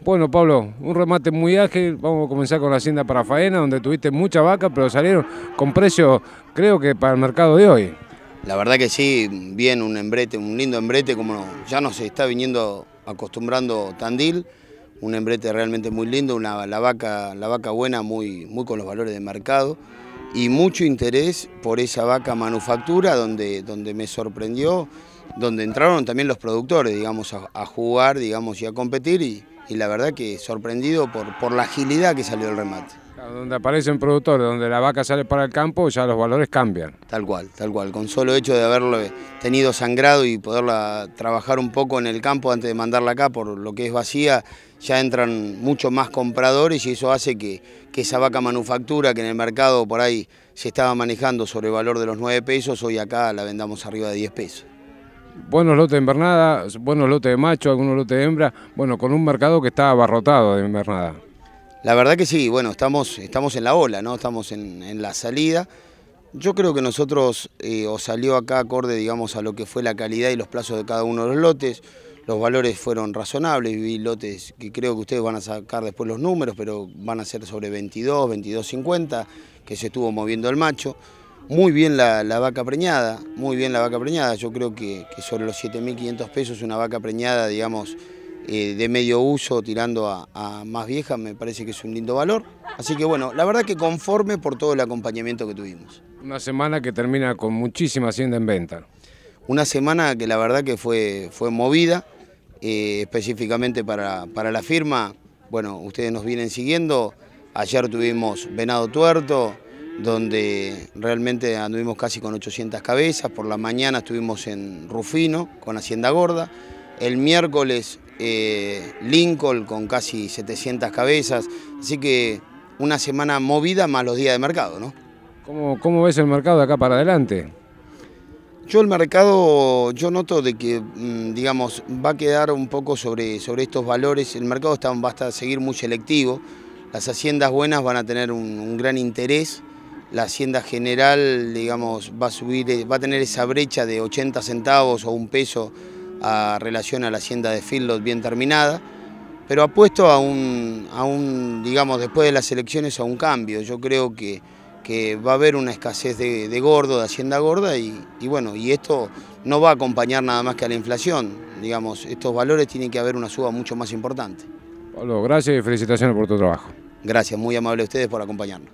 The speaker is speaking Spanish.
Bueno, Pablo, un remate muy ágil. Vamos a comenzar con la hacienda para faena, donde tuviste mucha vaca, pero salieron con precio, creo que para el mercado de hoy. La verdad que sí, bien, un embrete, un lindo embrete, como ya nos está viniendo acostumbrando Tandil. Un embrete realmente muy lindo, una, la, vaca, la vaca buena, muy, muy con los valores de mercado. Y mucho interés por esa vaca manufactura, donde, donde me sorprendió donde entraron también los productores, digamos, a, jugar, digamos, y a competir y, la verdad que sorprendido por, la agilidad que salió el remate. donde aparecen productores, donde la vaca sale para el campo, ya los valores cambian. Tal cual, tal cual. Con solo hecho de haberlo tenido sangrado y poderla trabajar un poco en el campo antes de mandarla acá por lo que es vacía, ya entran mucho más compradores y eso hace que, que esa vaca manufactura que en el mercado por ahí se estaba manejando sobre el valor de los 9 pesos, hoy acá la vendamos arriba de 10 pesos buenos lotes de invernada, buenos lotes de macho, algunos lotes de hembra, bueno, con un mercado que está abarrotado de invernada. La verdad que sí, bueno, estamos, estamos en la ola, ¿no? Estamos en, la salida. Yo creo que nosotros, os eh, o salió acá acorde, digamos, a lo que fue la calidad y los plazos de cada uno de los lotes. Los valores fueron razonables, vi lotes que creo que ustedes van a sacar después los números, pero van a ser sobre 22, 22.50, que se estuvo moviendo el macho. Muy bien la, vaca preñada, muy bien la vaca preñada. Yo creo que, sobre los 7.500 pesos una vaca preñada, digamos, eh, de medio uso, tirando a, más vieja, me parece que es un lindo valor. Así que bueno, la verdad que conforme por todo el acompañamiento que tuvimos. Una semana que termina con muchísima hacienda en venta. Una semana que la verdad que fue, fue movida, eh, específicamente para, para la firma. Bueno, ustedes nos vienen siguiendo. Ayer tuvimos venado tuerto, donde realmente anduvimos casi con 800 cabezas, por la mañana estuvimos en Rufino con Hacienda Gorda, el miércoles eh, Lincoln con casi 700 cabezas, así que una semana movida más los días de mercado. ¿no? ¿Cómo, ves el mercado de acá para adelante? Yo el mercado, yo noto de que, mm, digamos, va a quedar un poco sobre, sobre estos valores. El mercado va a seguir muy selectivo. Las haciendas buenas van a tener un gran interés la hacienda general, digamos, va a subir, eh, va a tener esa brecha de 80 centavos o un peso a relación a la hacienda de filos bien terminada, pero apuesto a un, a un, digamos, después de las elecciones a un cambio. Yo creo que, que va a haber una escasez de, de gordo, de hacienda gorda, y, bueno, y esto no va a acompañar nada más que a la inflación. Digamos, estos valores tienen que haber una suba mucho más importante. Pablo, gracias y felicitaciones por tu trabajo. Gracias, muy amable a ustedes por acompañarnos.